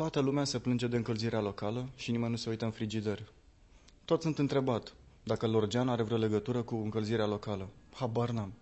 Toată lumea se plânge de încălzirea locală și nimeni nu se uită în frigider. Toți sunt întrebat dacă Lorgean are vreo legătură cu încălzirea locală. Habar n-am.